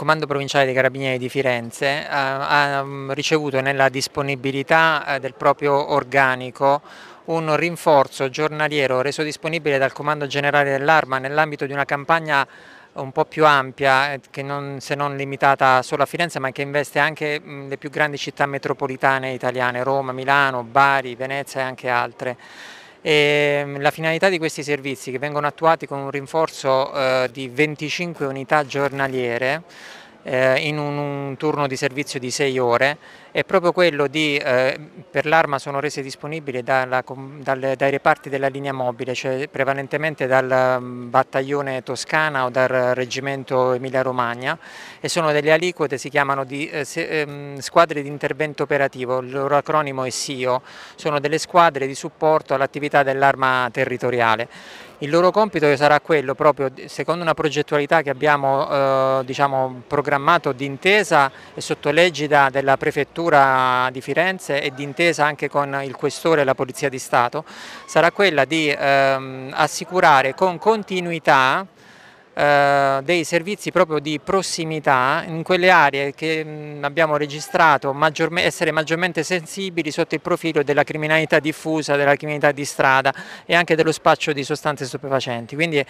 Il Comando Provinciale dei Carabinieri di Firenze eh, ha mm, ricevuto nella disponibilità eh, del proprio organico un rinforzo giornaliero reso disponibile dal Comando Generale dell'Arma nell'ambito di una campagna un po' più ampia, eh, che non, se non limitata solo a Firenze, ma che investe anche mm, le più grandi città metropolitane italiane, Roma, Milano, Bari, Venezia e anche altre. E ehm, la finalità di questi servizi che vengono attuati con un rinforzo eh, di 25 unità giornaliere eh, in un, un turno di servizio di 6 ore è proprio quello di, eh, per l'arma sono rese disponibili dalla, dal, dai reparti della linea mobile, cioè prevalentemente dal mm, battaglione Toscana o dal reggimento Emilia Romagna e sono delle aliquote, si chiamano di, eh, se, eh, squadre di intervento operativo, il loro acronimo è SIO, sono delle squadre di supporto all'attività dell'arma territoriale. Il loro compito sarà quello proprio, secondo una progettualità che abbiamo eh, diciamo, programmato d'intesa e sotto l'egida della prefettura, Prefettura di Firenze e d'intesa anche con il Questore e la Polizia di Stato sarà quella di ehm, assicurare con continuità eh, dei servizi proprio di prossimità in quelle aree che mm, abbiamo registrato maggiorme, essere maggiormente sensibili sotto il profilo della criminalità diffusa, della criminalità di strada e anche dello spaccio di sostanze stupefacenti. Quindi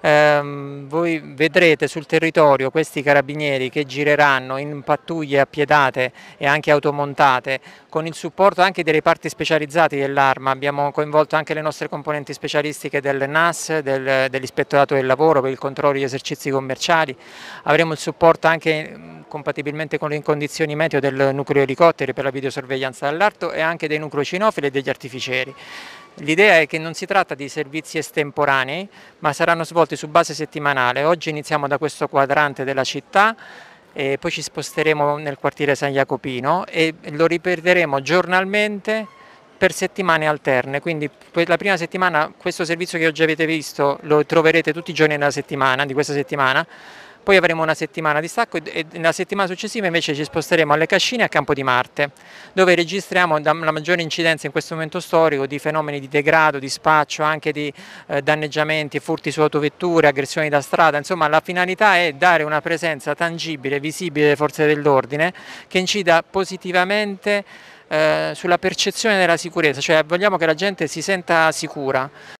ehm, voi vedrete sul territorio questi carabinieri che gireranno in pattuglie appiedate e anche automontate con il supporto anche dei reparti specializzati dell'arma, abbiamo coinvolto anche le nostre componenti specialistiche del NAS, del, dell'ispettorato del lavoro per il controllo gli esercizi commerciali, avremo il supporto anche compatibilmente con le condizioni meteo del nucleo elicotteri per la videosorveglianza dall'alto e anche dei nucleo cinofili e degli artificieri. L'idea è che non si tratta di servizi estemporanei, ma saranno svolti su base settimanale. Oggi iniziamo da questo quadrante della città, e poi ci sposteremo nel quartiere San Jacopino e lo ripeteremo giornalmente per settimane alterne, quindi la prima settimana questo servizio che oggi avete visto lo troverete tutti i giorni della settimana, di questa settimana, poi avremo una settimana di stacco e nella settimana successiva invece ci sposteremo alle Cascine e a Campo di Marte, dove registriamo la maggiore incidenza in questo momento storico di fenomeni di degrado, di spaccio, anche di eh, danneggiamenti, furti su autovetture, aggressioni da strada, insomma la finalità è dare una presenza tangibile, visibile alle forze dell'ordine che incida positivamente eh, sulla percezione della sicurezza, cioè vogliamo che la gente si senta sicura.